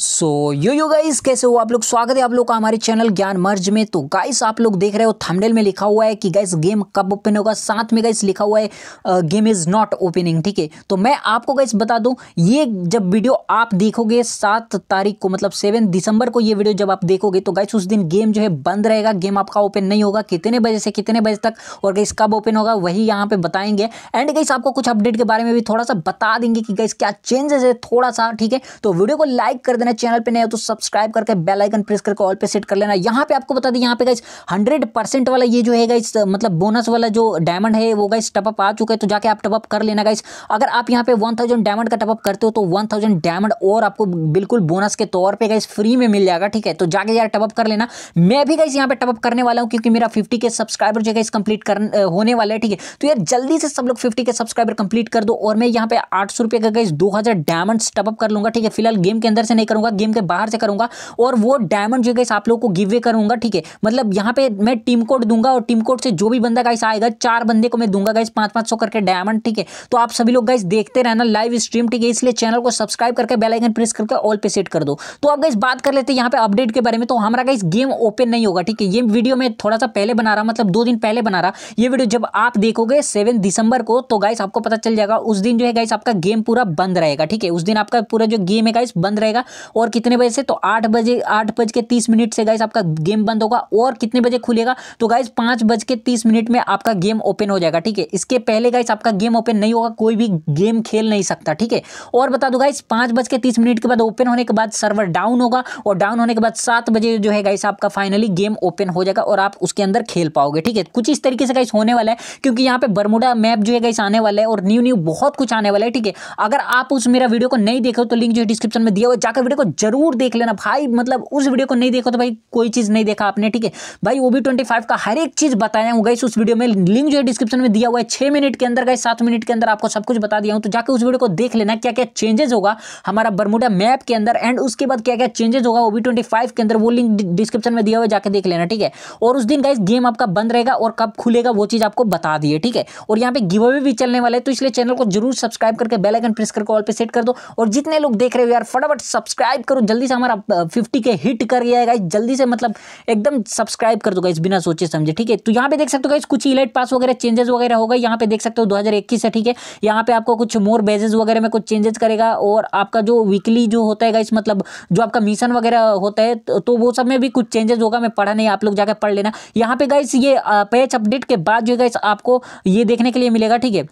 सो यो yo guys कैसे हो आप लोग स्वागत है आप लोग का हमारे चैनल ज्ञान मर्ज में तो गाइस आप लोग देख रहे हो थंबनेल में लिखा हुआ है कि गाइस गेम कब ओपन होगा साथ में गाइस लिखा हुआ है गेम इज़ नॉट ओपनिंग ठीक है तो मैं आपको गाइस बता दूं ये जब वीडियो आप देखोगे सात तारीख को मतलब सेवन दिसंबर को ये वीडियो जब आप देखोगे तो गाइस उस दिन गेम जो है बंद रहेगा गेम आपका ओपन नहीं होगा कितने बजे से कितने बजे तक और गाइस कब ओपन होगा वही यहाँ पर बताएंगे एंड गाइस आपको कुछ अपडेट के बारे में भी थोड़ा सा बता देंगे कि गाइस क्या चेंजेस है थोड़ा सा ठीक है तो वीडियो को लाइक कर देना लेना चैनल पर नए हो तो सब्सक्राइब करके बेलाइकन प्रेस करके ऑल पे सेट कर लेना यहाँ पे आपको बता दें यहाँ पे गाइस हंड्रेड परसेंट वाला ये जो है गाइस मतलब बोनस वाला जो डायमंड है वो गाइस टपअप आ चुका है तो जाके आप टपअप कर लेना गाइस अगर आप यहाँ पे वन थाउजेंड डायमंड का टपअप करते हो तो वन थाउजेंड डायमंड और आपको बिल्कुल बोनस के तौर पर गाइस फ्री में मिल जाएगा ठीक है तो जाके यार टपअप कर लेना मैं भी गाइस यहाँ पे टपअप करने वाला हूँ क्योंकि मेरा फिफ्टी के सब्सक्राइबर जो है गाइस कंप्लीट कर होने वाला है ठीक है तो यार जल्दी से सब लोग फिफ्टी के सब्सक्राइबर कंप्लीट कर दो और मैं यहाँ पे आठ सौ रुपये का गाइस दो हजार डायमंड टपअप कर लूंगा ठीक है फिलहाल गेम के अंदर से नहीं करूँगा करूंगा गेम के बाहर से करूंगा और वो डायमंड जो गाइस आप लोगों को गिव वे करूंगा ठीक है मतलब यहाँ पे मैं टीम कोड दूंगा और टीम कोड से जो भी बंदा गाइस आएगा चार बंदे को मैं दूंगा गाइस पांच पांच सौ करके डायमंड ठीक है तो आप सभी लोग गाइस देखते रहना लाइव स्ट्रीम ठीक है इसलिए चैनल को सब्सक्राइब करके बेलाइकन प्रेस करके ऑल पे सेट कर दो तो आप गाइस बात कर लेते हैं यहाँ पे अपडेट के बारे में तो हमारा गाइस गेम ओपन नहीं होगा ठीक है ये वीडियो मैं थोड़ा सा पहले बना रहा मतलब दो दिन पहले बना रहा ये वीडियो जब आप देखोगे सेवन दिसंबर को तो गाइस आपको पता चल जाएगा उस दिन जो है गाइस आपका गेम पूरा बंद रहेगा ठीक है उस दिन आपका पूरा जो गेम है गाइस बंद रहेगा और कितने बजे से तो आठ बजे आठ बज के तीस मिनट से गाइस आपका गेम बंद होगा और कितने बजे खुलेगा तो गाइस पाँच बज के तीस मिनट में आपका गेम ओपन हो जाएगा ठीक है इसके पहले गाइस आपका गेम ओपन नहीं होगा कोई भी गेम खेल नहीं सकता ठीक है और बता दो गाइस पाँच बज के तीस मिनट के बाद ओपन होने के बाद सर्वर डाउन होगा और डाउन होने के बाद सात बजे जो है गाइस आपका फाइनली गेम ओपन हो जाएगा और आप उसके अंदर खेल पाओगे ठीक है कुछ इस तरीके से गाइस होने वाला है क्योंकि यहाँ पे बरमुडा मैप जो है गाइस आने वाला है और न्यू न्यू बहुत कुछ आने वाला है ठीक है अगर आप उस मेरा वीडियो को नहीं देखो तो लिंक जो है डिस्क्रिप्शन में दिया हुआ जाकर वीडियो को जरूर देख लेना भाई मतलब उस वीडियो को नहीं देखो तो भाई कोई चीज़ नहीं देखा आपने ठीक है भाई ओबी ट्वेंटी फाइव का हर एक चीज़ बताया हूँ गई उस वीडियो में लिंक जो है डिस्क्रिप्शन में दिया हुआ है छह मिनट के अंदर गई सात मिनट के अंदर आपको सब कुछ बता दिया हूँ तो जाकर उस वीडियो को देख लेना क्या क्या चेंजेस होगा हमारा बरमूडा मैप के अंदर एंड उसके बाद क्या क्या चेंजेस होगा ओबी ट्वेंटी फाइव के अंदर वो लिंक डिस्क्रिप्शन में दिया हुआ जाकर देख लेना ठीक है और उस दिन गाइस गेम आपका बंद रहेगा और कब खुलेगा वो चीज़ आपको बता दिए ठीक है और यहाँ पे गिव अवे भी चलने वाले तो इसलिए चैनल को जरूर सब्सक्राइब करके बेल आइकन प्रेस करके ऑल पे सेट कर दो और जितने लोग देख रहे हो यार फटाफट सब्सक्राइब सब्सक्राइब करो जल्दी से हमारा फिफ्टी के हिट कर गया है जल्दी से मतलब एकदम सब्सक्राइब कर दो गाइस बिना सोचे समझे ठीक है तो यहाँ पे देख सकते हो गाइस कुछ इलेट पास वगैरह चेंजेस वगैरह होगा यहाँ पे देख सकते हो 2021 है ठीक है यहाँ पे आपको कुछ मोर बेजेस वगैरह में कुछ चेंजेस करेगा और आपका जो वीकली जो होता है गाइस मतलब जो आपका मिशन वगैरह होता है तो, तो वो सब में भी कुछ चेंजेस होगा मैं पढ़ा नहीं आप लोग जाकर पढ़ लेना यहाँ पे गाइस ये पेज अपडेट के बाद जो है गाइज आपको ये देखने के लिए मिलेगा ठीक है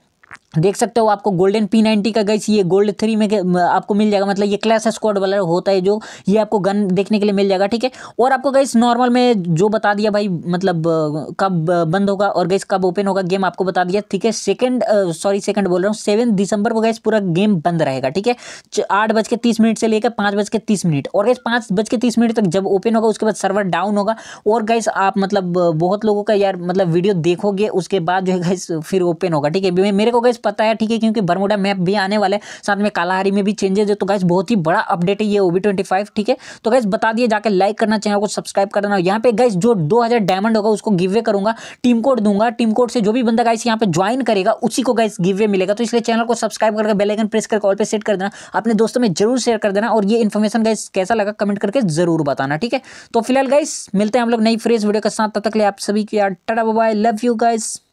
देख सकते हो आपको गोल्डन पी नाइन्टी का गई ये गोल्ड थ्री में आपको मिल जाएगा मतलब ये क्लास स्क्वाड वाला होता है जो ये आपको गन देखने के लिए मिल जाएगा ठीक है और आपको गई नॉर्मल में जो बता दिया भाई मतलब कब बंद होगा और गई कब ओपन होगा गेम आपको बता दिया ठीक है सेकेंड सॉरी सेकेंड बोल रहा हूँ सेवन दिसंबर को गई पूरा गेम बंद रहेगा ठीक है आठ बज के तीस मिनट से लेकर पाँच बज के तीस मिनट और गई पाँच बज के तीस मिनट तक जब ओपन होगा उसके बाद सर्वर डाउन होगा और गैस आप मतलब बहुत लोगों का यार मतलब वीडियो देखोगे उसके बाद जो है गैस फिर ओपन होगा ठीक है मेरे को गैस पता है ठीक है क्योंकि बरमुडा मैप भी आने वाला है साथ में कालाहारी में भी चेंजेज है तो गैस बहुत ही बड़ा अपडेट है ये ओबी ट्वेंटी फाइव ठीक है तो गैस बता दिए जाकर लाइक करना चैनल को सब्सक्राइब कर देना यहाँ पे गैस जो दो डायमंड होगा उसको गिवे करूंगा टीम कोड दूंगा टीम कोड से जो भी बंदा गाइस यहाँ पे ज्वाइन करेगा उसी को गाइस गिवे मिलेगा तो इसलिए चैनल को सब्सक्राइब करके बेलाइकन प्रेस करके ऑल पे सेट कर देना अपने दोस्तों में जरूर शेयर कर देना और ये इन्फॉर्मेशन गाइस कैसा लगा कमेंट करके जरूर बताना ठीक है तो फिलहाल गाइस मिलते हैं हम लोग नई फ्रेश वीडियो के साथ तब तक लिए आप सभी की यार tata bye love you guys